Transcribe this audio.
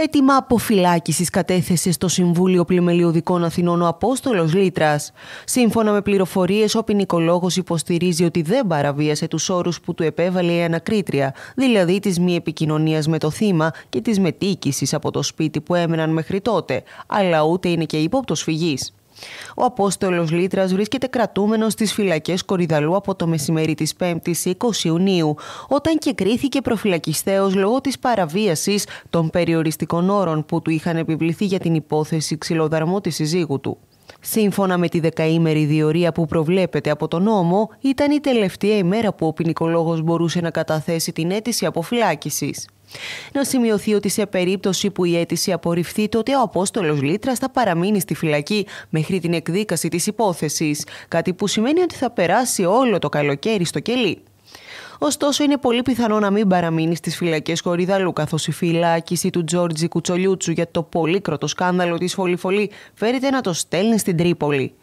Έτοιμα αποφυλάκησης κατέθεσε στο Συμβούλιο Πλημελιωδικών Αθηνών ο Απόστολος Λίτρα. Σύμφωνα με πληροφορίες, ο ποινικολόγος υποστηρίζει ότι δεν παραβίασε τους όρους που του επέβαλε η ανακρίτρια, δηλαδή τη μη επικοινωνίας με το θύμα και τη μετήκηση από το σπίτι που έμεναν μέχρι τότε, αλλά ούτε είναι και ύποπτος φυγής. Ο Απόστολος Λίτρας βρίσκεται κρατούμενος στις φυλακές Κορυδαλού από το μεσημέρι της 5η 20 Ιουνίου, όταν και κρίθηκε προφυλακιστέο λόγω της παραβίασης των περιοριστικών όρων που του είχαν επιβληθεί για την υπόθεση ξυλοδαρμού της συζύγου του. Σύμφωνα με τη δεκαήμερη διορία που προβλέπεται από τον νόμο, ήταν η τελευταία ημέρα που ο ποινικολόγος μπορούσε να καταθέσει την αίτηση αποφυλάκησης. Να σημειωθεί ότι σε περίπτωση που η αίτηση απορριφθεί, τότε ο Απόστολος Λίτρας θα παραμείνει στη φυλακή μέχρι την εκδίκαση της υπόθεσης. Κάτι που σημαίνει ότι θα περάσει όλο το καλοκαίρι στο κελί. Ωστόσο, είναι πολύ πιθανό να μην παραμείνει στις φυλακές Κορυδαλού, καθώς η φυλάκιση του Τζόρτζι Κουτσολιούτσου για το πολύκροτο σκάνδαλο της Φολιφολή φέρεται να το στέλνει στην Τρίπολη.